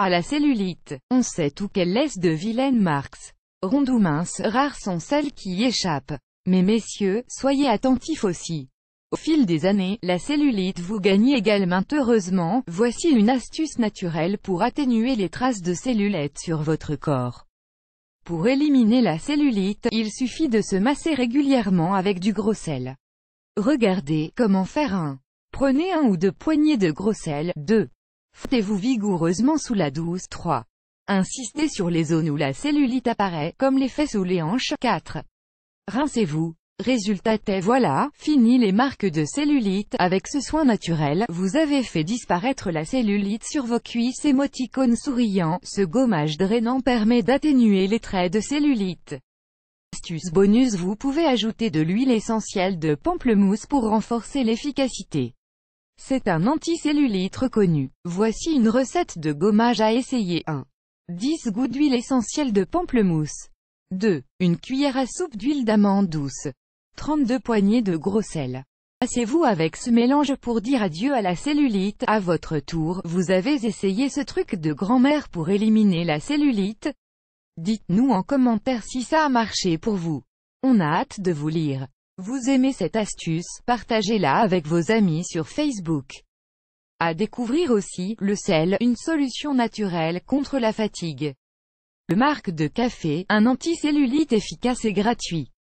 à la cellulite. On sait tout qu'elle laisse de vilaines marques. Rondes ou minces rares sont celles qui y échappent. Mais messieurs, soyez attentifs aussi. Au fil des années, la cellulite vous gagne également heureusement, voici une astuce naturelle pour atténuer les traces de cellulite sur votre corps. Pour éliminer la cellulite, il suffit de se masser régulièrement avec du gros sel. Regardez, comment faire un. Prenez un ou deux poignées de gros sel, deux frottez vous vigoureusement sous la douce. 3 Insistez sur les zones où la cellulite apparaît, comme les fesses ou les hanches. 4. Rincez-vous. Résultat est voilà, fini les marques de cellulite, avec ce soin naturel, vous avez fait disparaître la cellulite sur vos cuisses moticônes souriants. ce gommage drainant permet d'atténuer les traits de cellulite. Astuce bonus vous pouvez ajouter de l'huile essentielle de pamplemousse pour renforcer l'efficacité. C'est un anticellulite reconnu. Voici une recette de gommage à essayer. 1. 10 gouttes d'huile essentielle de pamplemousse. 2. Une cuillère à soupe d'huile d'amande douce. 32 poignées de gros sel. assez vous avec ce mélange pour dire adieu à la cellulite. À votre tour, vous avez essayé ce truc de grand-mère pour éliminer la cellulite Dites-nous en commentaire si ça a marché pour vous. On a hâte de vous lire. Vous aimez cette astuce, partagez-la avec vos amis sur Facebook. À découvrir aussi, le sel, une solution naturelle contre la fatigue. Le marque de café, un anticellulite efficace et gratuit.